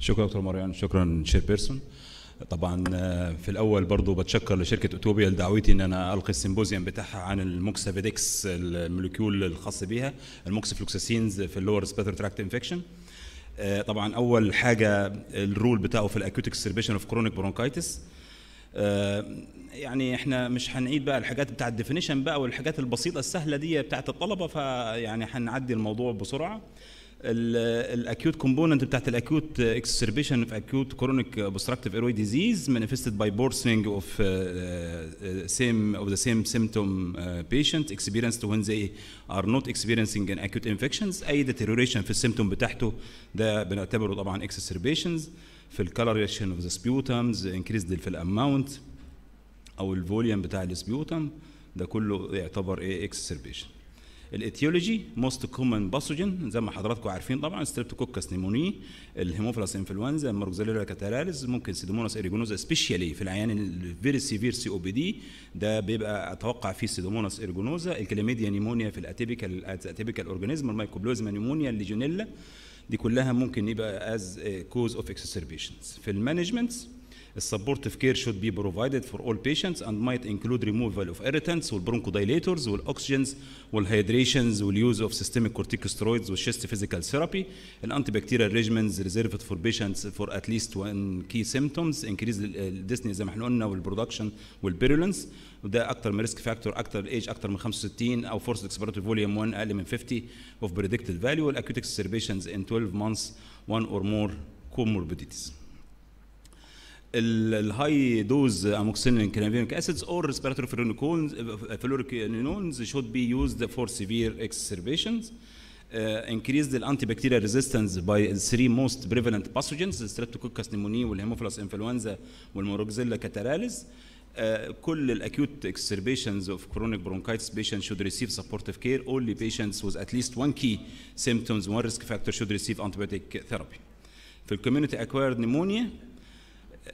شكرا دكتور مريان شكرا شير بيرسون طبعا آه، في الاول برضو بتشكر لشركه اوتوبيا لدعوتي ان انا القي السيمبوزيوم بتاعها عن الموكسافيدكس الموليكيول الخاص بيها الموكسفلوكساسينز في اللور سبيتر تراكت انفكشن آه، طبعا اول حاجه الرول بتاعه في الاكوت اكسربيشن اوف كرونيك برونكايتس يعني احنا مش هنعيد بقى الحاجات بتاعت الديفينيشن بقى والحاجات البسيطه السهله دي بتاعت الطلبه فيعني هنعدي الموضوع بسرعه الاكيوت كومبوننت بتاعت الاكيوت اكسربيشن في اكيوت كرونيك اوبستراكتيف ايروي ديزيز مانيفستد باي بورسنج اوف سيم اوف ذا سيم سيمتوم بيشنت اكسبيرينسد وين زي ار نوت اكسبيرينسينج ان اكيوت انفكشنز اي ديتيريوريشن في السيمتوم بتاعته ده بنعتبره طبعا اكسربيشنز في الكلريشن اوف ذا سبيوتمز انكريزد في الاماونت او الفوليوم بتاع السبيوتم ده كله يعتبر ايه اكسربيشن الايثيولوجي موست كومن باثوجين زي ما حضراتكم عارفين طبعا ستريبتوكوكس نيموني الهيموفلاس انفلونزا المرجزيلولا كاتالاليز ممكن سيدومونس ايريجونوزا سبيشيالي في العيان الفيري سيفير سي او بي دي ده بيبقى اتوقع فيه سيدومونس ايريجونوزا الكلاميديا نيمونيا في الاتيبيكال اتيبيكال اورجانيزم المايكوبلوزما نيمونيا الليجونيلا دي كلها ممكن يبقى از كوز اوف اكسسربيشنز في المانجمنت supportive care should be provided for all patients and might include removal of irritants والbronchodilators hydrations, والhydrations use of systemic corticosteroids chest physical therapy antibacterial regimens reserved for patients for at least one key symptoms increase الديسني uh, زي ما احنا قلنا والبرودكشن والبيرولنس وده اكتر من ريسك فاكتور اكتر ايج اكتر من 65 او فورس اكسبيراتوري فوليوم 1 اقل من 50 اوف بريدكتد فاليو والاكيوت exacerbations in 12 months one or more comorbidities الهاي دوز amoxicillin cannabinoic acids or respiratory fluoroquinones should be used for severe exacerbations. Uh, increased the antibacterial resistance by three most prevalent pathogens streptococcus pneumoniae والهيموفيلوس انفلونزا والموروكزيلا كاتراليز Uh, كل acute exacerbations of chronic bronchitis patients should receive supportive care. Only patients with at least one key symptoms, or risk factor should receive antibiotic therapy. For community acquired pneumonia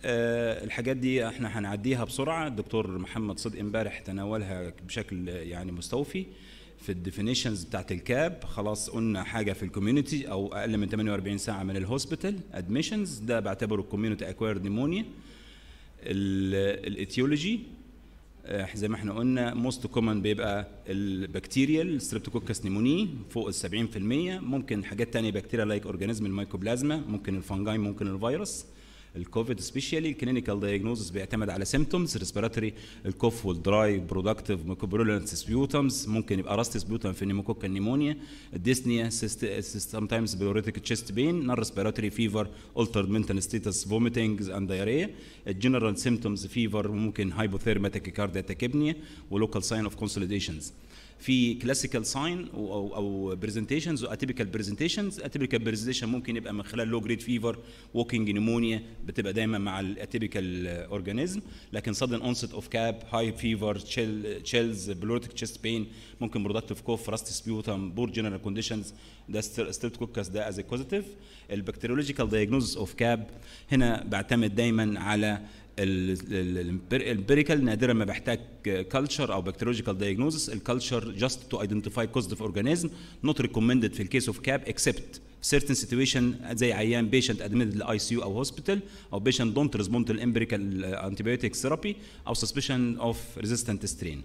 آه، الحاجات دي احنا هنعديها بسرعه الدكتور محمد صدق امبارح تناولها بشكل يعني مستوفي في الديفينيشنز بتاعت الكاب خلاص قلنا حاجه في الكوميونتي او اقل من 48 ساعه من الهوسبيتال ادميشنز ده بعتبره الكوميونتي اكوير نيمونيا الايتيولوجي زي ما احنا قلنا موست كومن بيبقى البكتيريال ستريبتوكوكس نيموني فوق ال 70% ممكن حاجات تانية بكتيريا لايك اورجانيزم المايكوبلازما ممكن الفنجاي ممكن الفيروس الكوفيد سبيشالي الكلينيكال دايجنوزز بيعتمد على سيمتومز ريسبيراتوري الكوف والدراي برودكتيف ميكوبرولنت سبيوتمز ممكن يبقى راست سبيوتم في نيموكوكا نيمونيا ديسنيا سم تايمز بيوريتيك تشيست بين نون ريسبيراتوري فيفر التر منتال ستيتس فوميتنج اند دايريا الجنرال سيمتومز فيفر ممكن هايبوثيرماتيك كارديا تاكيبنيا ولوكال ساين اوف كونسوليديشنز في كلاسيكال ساين او او برزنتيشنز اتيبيكال برزنتيشنز اتيبيكال برزنتيشن ممكن يبقى من خلال لو جريد فيفر ووكينج نيمونيا بتبقى دايما مع الاتيبيكال اورجانيزم آه، لكن سادن اونست اوف كاب هاي فيفر تشيل تشيلز بلورتيك تشيست بين ممكن برودكتيف كوف راست سبيوتم بور جنرال كونديشنز ده ستيلت كوكس ده از كوزيتيف البكتيريولوجيكال دايجنوزس اوف كاب هنا بعتمد دايما على الامبيريكال نادرا ما بحتاج كلتشر او بكتيرولوجيكال دايجنوزس الكلتشر جاست تو ايدنتيفاي كوز اوف اورجانيزم نوت ريكومندد في الكيس اوف كاب اكسبت certain situation زي عيان patient admitted لاي سي يو او hospital او patient don't respond to empirical antibiotic therapy او suspicion of resistant strain.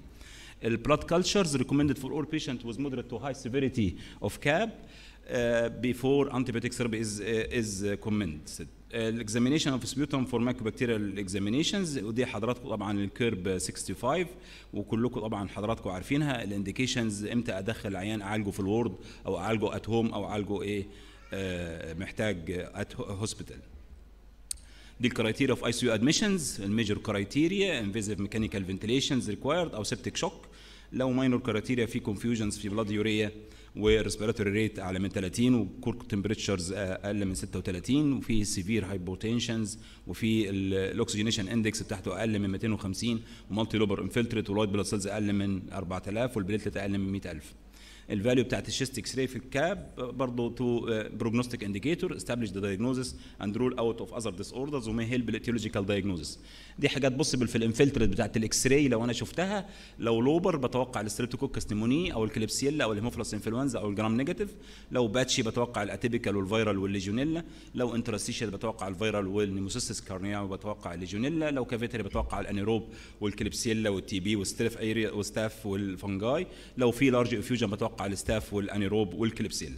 ال blood cultures recommended for all patients with moderate to high severity of CAB uh, before antibiotic therapy is, uh, is commended. الاكزامينشن اوف سبيوتم فور بكتيريال اكزامينشنز ودي حضراتكم طبعا الكيرب 65 وكلكم طبعا حضراتكم عارفينها الانديكيشنز امتى ادخل عيان اعالجه في الورد او اعالجه ات هوم او اعالجه ايه آه محتاج ات هوسبيتال دي الكرايتيريا اوف اي سي يو ادميشنز الميجر كرايتيريا انفيزيف ميكانيكال فنتليشنز ريكوايرد او سيبتيك شوك لو ماينور كرايتيريا في كونفيوجنز في بلاد يوريا والريسبيراتوري ريت اعلى من 30 والكور تمبريتشرز اقل من 36 وفي سيفير هايبوتنشنز وفي الاكسجينيشن اندكس بتاعته اقل من 250 ومالتي لوبر انفلتريت ولايت بلاد سيلز اقل من 4000 والبليتلت اقل من 100000 الفاليو بتاعت الشيست اكس راي في الكاب برضه تو بروجنوستيك انديكيتور استابليش ذا دايجنوزس اند رول اوت اوف اذر ديس اوردرز وما هيلب بالاتيولوجيكال دايجنوزس دي حاجات بوسيبل في الانفلترد بتاعت الاكس راي لو انا شفتها لو لوبر بتوقع الاستريبتوكوكس نيموني او الكليبسيلا او الهيموفلس انفلونزا او الجرام نيجاتيف لو باتشي بتوقع الاتيبيكال والفيرال والليجونيلا لو انترستيشال بتوقع الفيرال والنيموسيسس كارنيا بتوقع الليجونيلا لو كافيتري بتوقع الانيروب والكليبسيلا والتي بي والستاف ايريا والستاف والفنجاي لو في لارج افيوجن لما توقع الاستاف والانيروب والكليبسيلا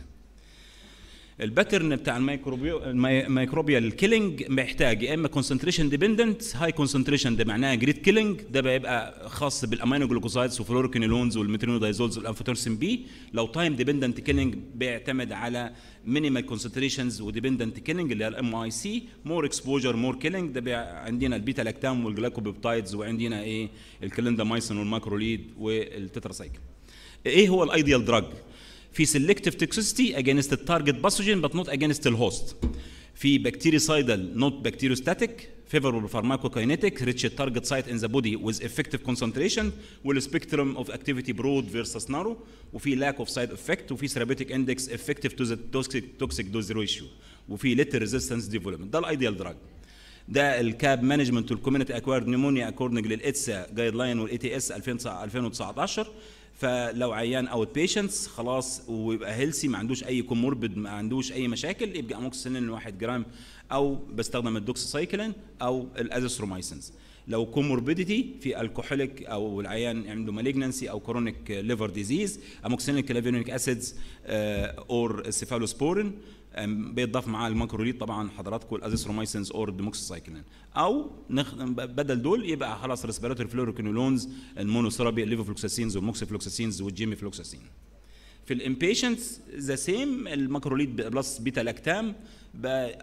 الباترن بتاع الميكروبيا الكيلينج محتاج يا اما كونسنتريشن ديبندنت هاي كونسنتريشن ده معناها جريد كيلينج ده بيبقى خاص بالامينو جلوكوزايدز والفلوركينولونز والمترينودايزولز والانفوتيرسين بي لو تايم ديبندنت كيلينج بيعتمد على مينيمال كونسنتريشنز وديبندنت كيلينج اللي هي الام اي سي مور اكسبوجر مور كيلينج ده عندنا البيتا لاكتام والجلايكوبيبتايدز وعندنا ايه الكليندامايسين والماكروليد والتتراسايكل ايه هو الايديال دراج في سيلكتيف توكسيسيتي اجينست التارجت باثوجين بات نوت اجينست الهوست في بكتيريسايدال نوت بكتيريوستاتيك فيفربل فارماكوكاينيتيك ريتش التارجت سايت ان ذا بودي ويز افكتيف كونسنتريشن والسبيكترم اوف اكتيفيتي برود فيرسس نارو وفي لاك اوف سايد افكت وفي ثيرابيوتيك اندكس افكتيف تو ذا توكسيك دوز ريشيو وفي ليتر ريزيستنس ديفلوبمنت ده الايديال دراج ده الكاب مانجمنت والكوميونتي اكوارد نيمونيا اكوردنج للاتسا جايد لاين والاي تي اس 2019 فلو عيان اوت بيشنتس خلاص ويبقى هيلسي ما عندوش اي كوموربيد ما عندوش اي مشاكل يبقى اموكسيسيلين 1 جرام او بستخدم الدوكسيسايكلين او الازيثرومايسينز لو كوموربيديتي في الكحوليك او العيان عنده مالجنسي او كرونيك ليفر ديزيز اموكسينيك كلافينيك اسيدز اور سيفالوسبورين بيتضاف معاه الماكروليد طبعا حضراتكم الازيثرومايسينز اور الديموكسيسايكلين او نخ... بدل دول يبقى خلاص ريسبيراتوري فلوروكينولونز المونوثيرابي الليفوفلوكساسينز والموكسيفلوكساسينز فلوكساسين. في الامبيشنتس ذا سيم الماكروليد بلس بيتا لاكتام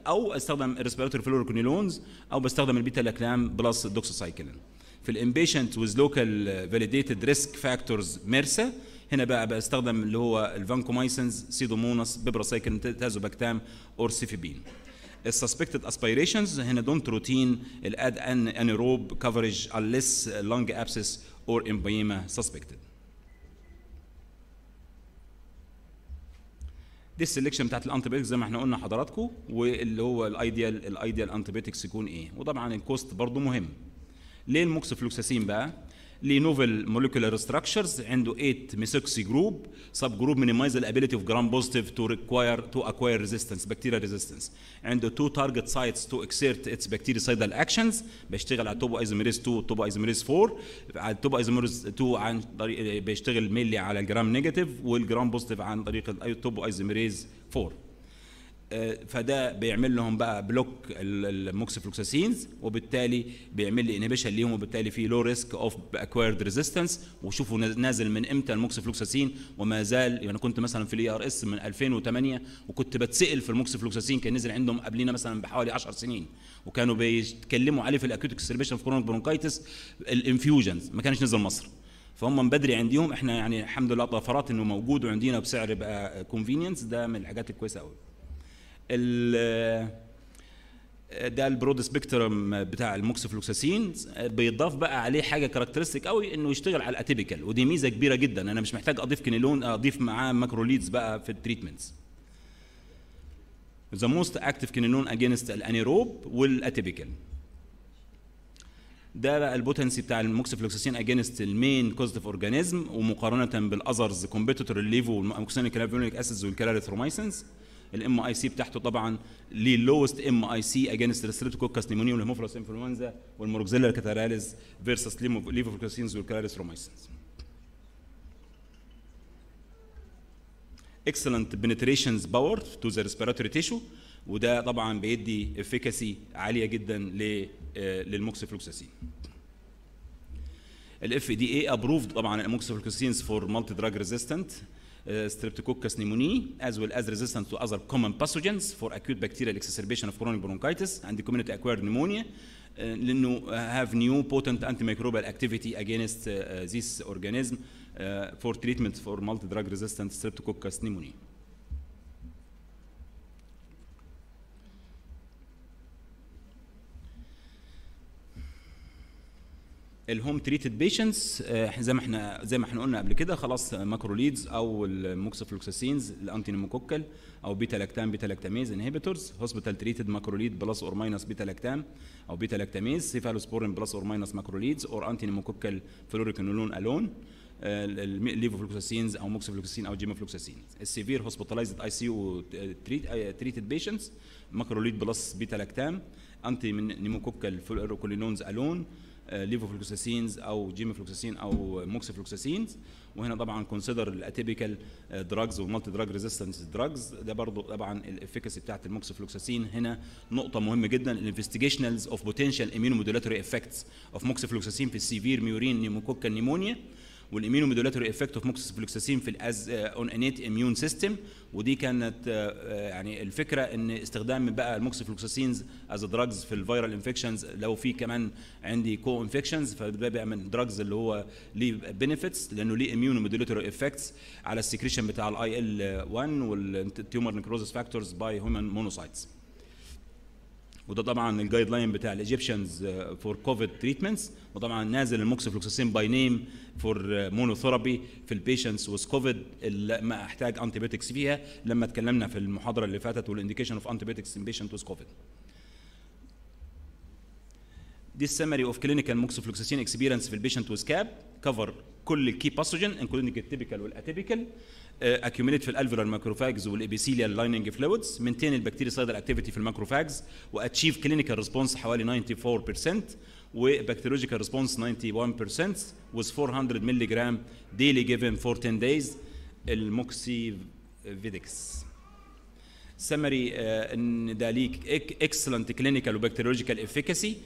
او استخدم الريسبيراتوري فلوركونيلونز او بستخدم البيتا لاكتام بلس الدوكسوسايكلين في الامبيشنت ويز لوكال فاليديتد ريسك فاكتورز ميرسا هنا بقى بستخدم اللي هو الفانكومايسنز سيدومونس بيبراسايكلين تازوباكتام اور سيفيبين السسبكتد اسبيريشنز هنا دونت روتين الاد ان انيروب كفرج unless lung abscess or امبيما suspected دي السلكشن بتاعت الانتي زي ما احنا قلنا حضراتكم واللي هو الايديال الايديال انتي يكون ايه وطبعا الكوست برضو مهم ليه الموكسفلوكساسين بقى ليه نوفل ستراكشرز عنده 8 ميثوكسي جروب سب جروب مينيمايز الابيليتي اوف جرام بوزيتيف تو ريكواير تو اكواير ريزيستنس بكتيريا ريزيستنس عنده تو تارجت سايتس تو اكسيرت اتس بكتيريا سايدال اكشنز بيشتغل على توبو ايزوميريز 2 توبو ايزوميريز 4 على توبو ايزوميريز 2 عن طريق بيشتغل ميلي على الجرام نيجاتيف والجرام بوزيتيف عن طريق التوبو ايزوميريز 4 فده بيعمل لهم بقى بلوك الموكسيفلوكساسينز وبالتالي بيعمل لي انهبيشن ليهم وبالتالي في لو ريسك اوف اكوايرد ريزيستنس وشوفوا نازل من امتى الموكسيفلوكساسين وما زال يعني كنت مثلا في الاي ار اس من 2008 وكنت بتسال في الموكسيفلوكساسين كان نزل عندهم قبلنا مثلا بحوالي 10 سنين وكانوا بيتكلموا عليه في الاكوت اكستربيشن في كرونيك برونكايتس الانفيوجنز ما كانش نزل مصر فهم من بدري عندهم احنا يعني الحمد لله طفرات انه موجود وعندينا بسعر بقى كونفينينس ده من الحاجات الكويسه قوي ده البرود سبيكترم بتاع الموكسفلوكساسين بيضاف بقى عليه حاجه كاركترستيك قوي انه يشتغل على الاتيبيكال ودي ميزه كبيره جدا انا مش محتاج اضيف كنيلون اضيف معاه ماكروليدز بقى في التريتمنتس ذا موست اكتف كينينون اجينست الانيروب والاتيبيكال ده بقى البوتنسي بتاع الموكسفلوكساسين اجينست المين كوزيتيف اورجانيزم ومقارنه بالاذرز كومبيتيتور الليفو والموكسين الكلافيونيك اسيدز والكلاريثروميسنز الام اي سي بتاعته طبعا للوست ام اي سي اجينست الستريبتوكوكس نيمونيا والهيموفلوس انفلونزا والمروكزيلا كاتاراليز فيرسس ليفوفلوكسينز والكلاريس روميسنز اكسلنت بنتريشنز باور تو ذا ريسبيراتوري تيشو وده طبعا بيدي efficacy عاليه جدا آه، للموكسيفلوكساسين الاف دي اي ابروفد طبعا الموكسيفلوكسينز فور مالتي دراج ريزيستنت streptococcus pneumoniae as well as resistance to other common pathogens for acute bacterial exacerbation of chronic bronchitis and the community acquired pneumonia لانه have new potent antimicrobial activity against uh, this organism uh, for treatment for multi drug resistant streptococcus pneumoniae الهوم تريتد بيشنتس زي ما احنا زي ما احنا قلنا قبل كده خلاص ماكروليدز آه، او الموكسفلوكساسينز الانتي نيموكوكال او بيتا لاكتام بيتا لاكتاميز انهبيتورز هوسبيتال تريتد ماكروليد بلس اور ماينس بيتا لاكتام او بيتا لاكتاميز سيفالوسبورين بلس اور ماينس ماكروليدز اور انتي نيموكوكال فلوريكنولون الون الليفوفلوكساسينز او موكسفلوكسين او جيموفلوكساسين السيفير هوسبيتالايزد اي سي او تريتد بيشنتس ماكروليد بلس بيتا لاكتام انتي نيموكوكال فلوريكنولونز الون ليفوفلوكساسينز آه، او جيميفلوكساسين او موكسيفلوكساسينز وهنا طبعا كونسيدر الاتيبيكال دراجز والمالتي دراج ريزيستنس دراجز ده برضو طبعا الافكاسي بتاعت الموكسيفلوكساسين هنا نقطه مهمه جدا الانفستيجيشنالز اوف بوتنشال اميونومودولاتوري افكتس اوف موكسيفلوكساسين في السيفير ميورين نيموكوكا نيمونيا والاميونومودولاتوري افكت اوف فلوكساسين في الاز اون انيت اميون سيستم ودي كانت آه، آه، يعني الفكره ان استخدام بقى الموكسيفلوكساسينز از دراجز في الفيرال انفكشنز لو في كمان عندي كو انفكشنز فده بقى من دراجز اللي هو ليه بنفيتس لانه ليه اميونومودولاتوري افكتس على السكريشن بتاع الاي ال 1 والتيومر نكروزس فاكتورز باي هيومن مونوسايتس وده طبعا الجايد لاين بتاع الايجيبشنز فور كوفيد تريتمنتس وطبعا نازل الموكسيفلوكساسين باي نيم فور مونوثيرابي في البيشنتس وذ كوفيد اللي ما احتاج انتيبيوتكس فيها لما اتكلمنا في المحاضره اللي فاتت والانديكيشن اوف انتيبيوتكس ان بيشنت وذ كوفيد دي السمري اوف كلينيكال موكسيفلوكساسين اكسبيرينس في البيشنت وذ كاب كفر كل الكي باثوجين انكلودنج التيبيكال والاتيبيكال اكيوميليت في الالفولار ماكروفاجز والابيثيليال لايننج فلويدز مينتين سايدر اكتيفيتي في الماكروفاجز واتشيف كلينيكال ريسبونس حوالي 94% وبكتيريولوجيكال ريسبونس 91% with 400 مللي جرام daily given for 10 دايز الموكسي فيدكس سمري uh, ان ده ليك اكسلنت كلينيكال وبكتيريولوجيكال افيكاسي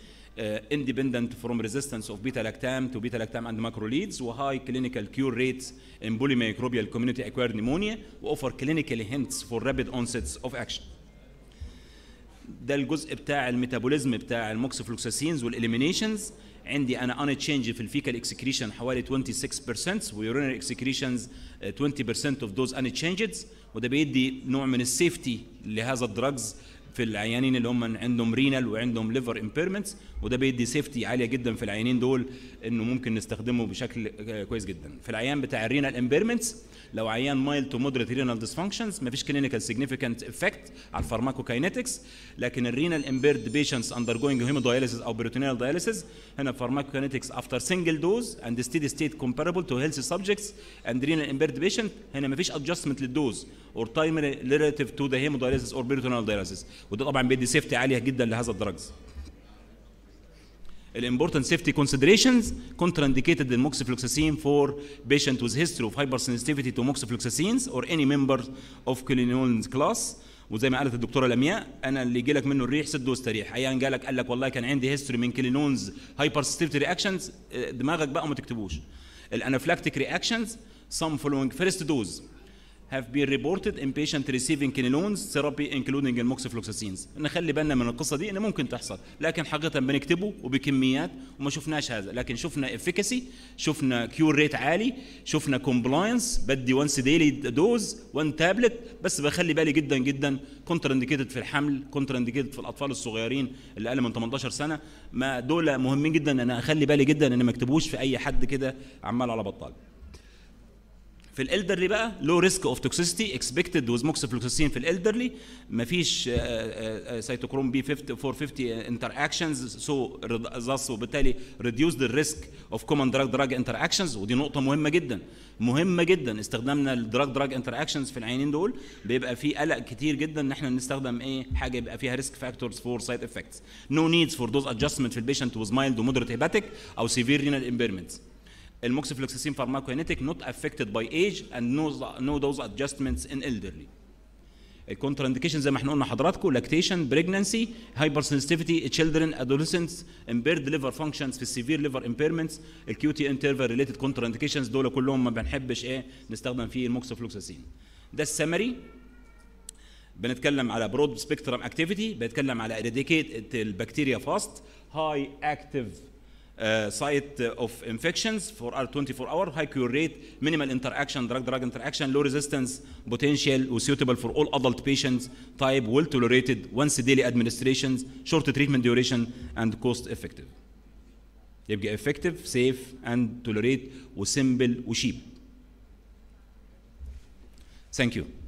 independent from resistance of beta-lactam to beta-lactam and macrolides high clinical cure rates in polymicrobial community acquired pneumonia وoffer clinical hints for rapid onsets of action. ده الجزء بتاع الميتابوليزم بتاع الموكسفلوكساسينز والإليمينيشنز عندي انا ان تشينج في الفيكال اكسكريشن حوالي 26% ويورينري اكسكريشنز 20% اوف ذوز ان تشينجز وده بيدي نوع من السيفتي لهذا الدراجز في العيانين اللي هم عندهم رينال وعندهم ليفر امبيرمنتس وده بيدي سيفتي عاليه جدا في العيانين دول انه ممكن نستخدمه بشكل آه، كويس جدا في العيان بتاع الرينال امبيرمنتس لو عيان مايل تو مودريت رينال ديسفانكشنز مفيش كلينيكال سيجنيفيكانت افكت على الفارماكوكاينetics لكن الرينال امبيرد بيشنتس اندرجوينج هيموداياليسيس او بريتونيال دياليسيس هنا فارماكوكاينetics افتر سنجل دوز اند ستيدي ستيت كومباربل تو هيلثي سبجكتس اند رينال امبيرد بيشنت هنا مفيش ادجستمنت للدوز اور تايم ريلاتيف تو ذا هيموداياليسيس اور بروتينال داياليسيس وده طبعا بيدي سيفتي عاليه جدا لهذا الدرجز الامبورتنت سيفتي كونسيدريشنز كونترا انديكيتد in فور بيشنت patient with اوف هايبر hypersensitivity تو moxifloxacins اور اني ممبر اوف clinolins كلاس وزي ما قالت الدكتوره لمياء انا اللي يجي لك منه الريح سده واستريح ايا جالك قال لك والله كان عندي هيستوري من كلينونز هايبر هايبرسيستيفيتي رياكشنز دماغك بقى وما تكتبوش الانافلاكتيك رياكشنز some following first dose have been reported in patient receiving quinolones therapy including amoxifloxacins نخلي بالنا من القصه دي ان ممكن تحصل لكن حقيقه بنكتبه وبكميات وما شفناش هذا لكن شفنا افيكاسي شفنا كيور ريت عالي شفنا كومبلاينس بدي وانس ديلي دوز وان تابلت بس بخلي بالي جدا جدا كونتر انديكيتد في الحمل كونتر انديكيتد في الاطفال الصغيرين اللي اقل من 18 سنه ما دول مهمين جدا انا اخلي بالي جدا ان ما اكتبوش في اي حد كده عمال على بطال في الالدرلي بقى لو ريسك اوف توكسيستي اكسبكتد ويز موكسيفلوكسين في الالدرلي مفيش سيتوكروم بي 450 انتر اكشنز سو ذس وبالتالي ريديوس ذا ريسك اوف كومن دراج دراج انتر اكشنز ودي نقطه مهمه جدا مهمه جدا استخدامنا للدراج دراج انتر اكشنز في العينين دول بيبقى في قلق كتير جدا ان احنا نستخدم ايه حاجه يبقى فيها ريسك فاكتورز فور سايد افكتس نو نيدز فور دوز ادجستمنت في البيشنت ويز مايلد ومودريت هيباتيك او سيفير رينال امبيرمنتس الموكسيفلوكساسين فارماكوكينيتيك نوت افكتد باي ايج اند نو نو دوز ادجستمنتس ان الدرلي الكونترا اندكيشن زي ما احنا قلنا حضراتكم لاكتيشن بريجننسي هايبر سنسيتيفيتي تشيلدرن ادولسنتس امبيرد ليفر فانكشنز في السيفير ليفر امبيرمنتس الكيو تي انترفال ريليتد كونترا اندكيشنز دول كلهم ما بنحبش ايه نستخدم فيه الموكسيفلوكساسين ده السمري بنتكلم على برود سبيكترم اكتيفيتي بنتكلم على اريديكيت البكتيريا فاست هاي اكتيف uh, site uh, of infections for our 24 hour, high cure rate, minimal interaction, drug-drug interaction, low resistance potential, suitable for all adult patients, type, well-tolerated, once-daily administrations, short treatment duration, and cost-effective. يبقى effective, safe, and tolerate, وsimple, وcheap. Thank you.